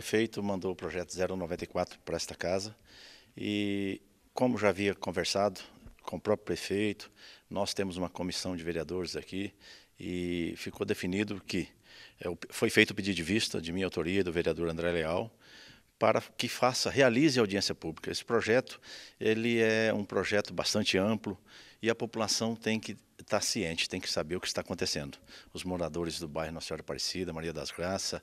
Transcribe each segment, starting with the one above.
prefeito mandou o projeto 094 para esta casa e, como já havia conversado com o próprio prefeito, nós temos uma comissão de vereadores aqui e ficou definido que é, foi feito o pedido de vista de minha autoria do vereador André Leal para que faça, realize a audiência pública. Esse projeto, ele é um projeto bastante amplo e a população tem que estar tá ciente, tem que saber o que está acontecendo. Os moradores do bairro Nossa Senhora Aparecida, Maria das Graças,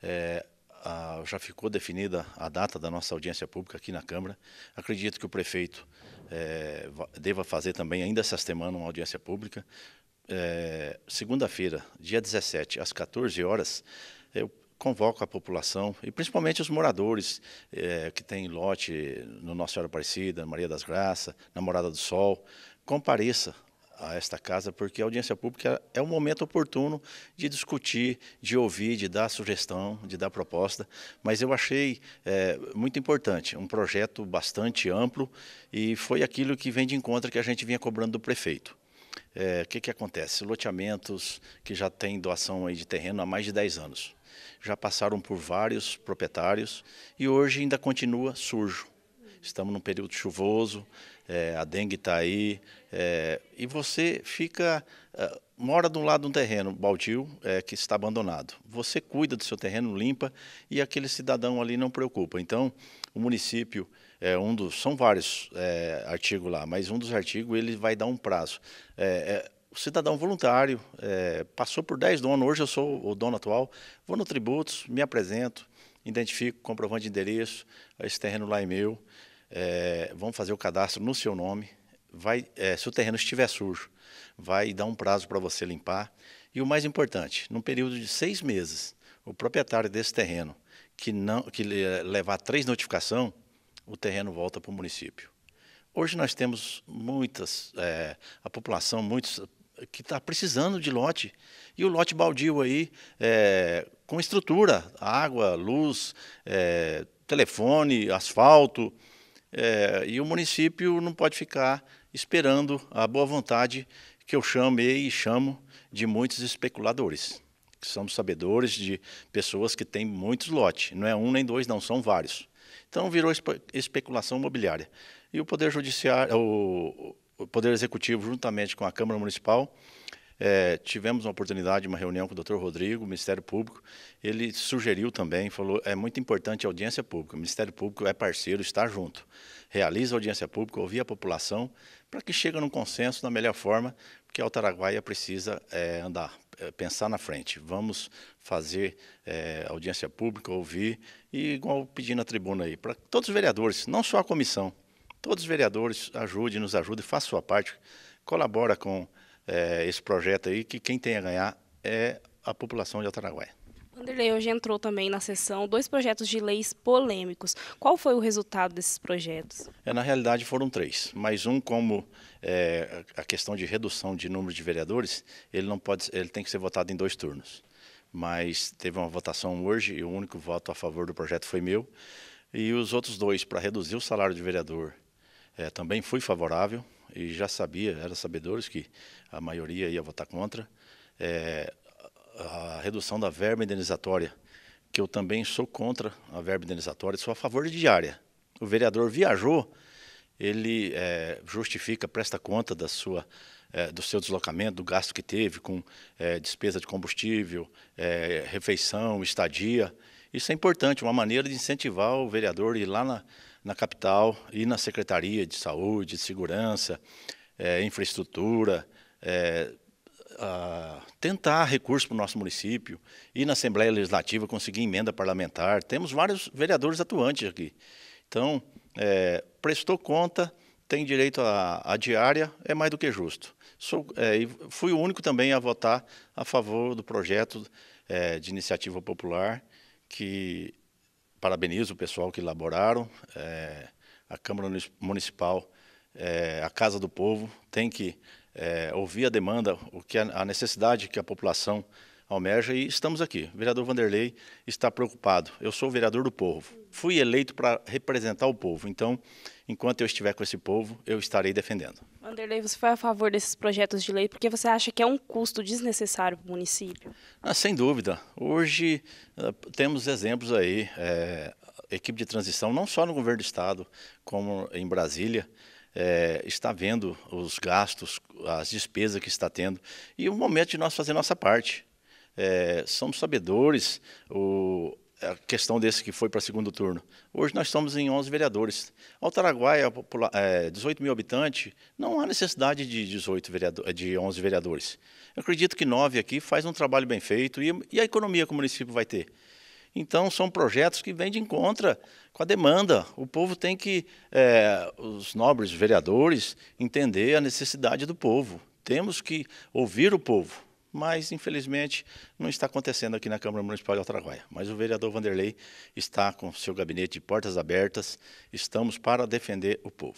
é, a, já ficou definida a data da nossa audiência pública aqui na Câmara. Acredito que o prefeito é, deva fazer também, ainda essa semana, uma audiência pública. É, Segunda-feira, dia 17, às 14 horas, eu convoco a população, e principalmente os moradores é, que têm lote no Nossa Senhora Aparecida, Maria das Graças, Namorada do Sol, compareça a esta casa, porque a audiência pública é um momento oportuno de discutir, de ouvir, de dar sugestão, de dar proposta. Mas eu achei é, muito importante, um projeto bastante amplo e foi aquilo que vem de encontro que a gente vinha cobrando do prefeito. O é, que, que acontece? Loteamentos que já têm doação aí de terreno há mais de 10 anos. Já passaram por vários proprietários e hoje ainda continua sujo estamos num período chuvoso, é, a dengue está aí, é, e você fica. É, mora um lado de um terreno baldio é, que está abandonado. Você cuida do seu terreno, limpa, e aquele cidadão ali não preocupa. Então, o município. É um dos, são vários é, artigos lá, mas um dos artigos ele vai dar um prazo é, O cidadão voluntário, é, passou por 10 donos, hoje eu sou o dono atual, vou no tributos, me apresento, identifico, comprovante de endereço, esse terreno lá é meu, é, vão fazer o cadastro no seu nome. Vai, é, se o terreno estiver sujo, vai dar um prazo para você limpar. E o mais importante, num período de seis meses, o proprietário desse terreno que não que é, levar três notificação, o terreno volta para o município. Hoje nós temos muitas é, a população muitos que está precisando de lote e o lote baldio aí é, com estrutura, água, luz, é, telefone, asfalto. É, e o município não pode ficar esperando a boa vontade que eu chamei e chamo de muitos especuladores, que são sabedores de pessoas que têm muitos lotes, não é um nem dois, não, são vários. Então virou espe especulação imobiliária. E o Poder Judiciário, o, o Poder Executivo, juntamente com a Câmara Municipal, é, tivemos uma oportunidade, uma reunião com o Dr. Rodrigo, o Ministério Público. Ele sugeriu também, falou, é muito importante a audiência pública. O Ministério Público é parceiro, está junto. Realiza a audiência pública, ouvir a população, para que chegue num consenso da melhor forma, porque a Altaraguaia precisa é, andar, é, pensar na frente. Vamos fazer é, audiência pública, ouvir, e igual pedir na tribuna aí, para todos os vereadores, não só a comissão, todos os vereadores, ajude, nos ajude, faça sua parte, colabora com é, esse projeto aí, que quem tem a ganhar é a população de Altaraguaia. Anderlei, hoje entrou também na sessão dois projetos de leis polêmicos. Qual foi o resultado desses projetos? É, na realidade foram três, mas um como é, a questão de redução de número de vereadores, ele não pode, ele tem que ser votado em dois turnos. Mas teve uma votação hoje e o único voto a favor do projeto foi meu. E os outros dois, para reduzir o salário de vereador, é, também fui favorável, e já sabia, eram sabedores que a maioria ia votar contra, é, a redução da verba indenizatória, que eu também sou contra a verba indenizatória, sou a favor de diária. O vereador viajou, ele é, justifica, presta conta da sua é, do seu deslocamento, do gasto que teve com é, despesa de combustível, é, refeição, estadia. Isso é importante, uma maneira de incentivar o vereador a ir lá na, na capital, ir na Secretaria de Saúde, de Segurança, é, Infraestrutura, é, a, tentar recursos para o nosso município, ir na Assembleia Legislativa, conseguir emenda parlamentar. Temos vários vereadores atuantes aqui. Então, é, prestou conta, tem direito à diária, é mais do que justo. Sou, é, fui o único também a votar a favor do projeto é, de iniciativa popular que parabenizo o pessoal que elaboraram, é, a Câmara Municipal, é, a Casa do Povo, tem que é, ouvir a demanda, o que a, a necessidade que a população almeja e estamos aqui. O vereador Vanderlei está preocupado. Eu sou o vereador do povo. Fui eleito para representar o povo. Então, enquanto eu estiver com esse povo, eu estarei defendendo. Vanderlei, você foi a favor desses projetos de lei porque você acha que é um custo desnecessário para o município? Ah, sem dúvida. Hoje ah, temos exemplos aí. É, equipe de transição, não só no governo do estado, como em Brasília, é, está vendo os gastos, as despesas que está tendo e é o momento de nós fazer nossa parte é, somos sabedores o, a questão desse que foi para segundo turno. Hoje nós estamos em 11 vereadores. Ao Taraguai, é, 18 mil habitantes, não há necessidade de, 18 vereador, de 11 vereadores. Eu acredito que nove aqui faz um trabalho bem feito e, e a economia que o município vai ter. Então, são projetos que vêm de encontro com a demanda. O povo tem que, é, os nobres vereadores, entender a necessidade do povo. Temos que ouvir o povo mas infelizmente não está acontecendo aqui na Câmara Municipal de Altraguaia. Mas o vereador Vanderlei está com seu gabinete de portas abertas, estamos para defender o povo.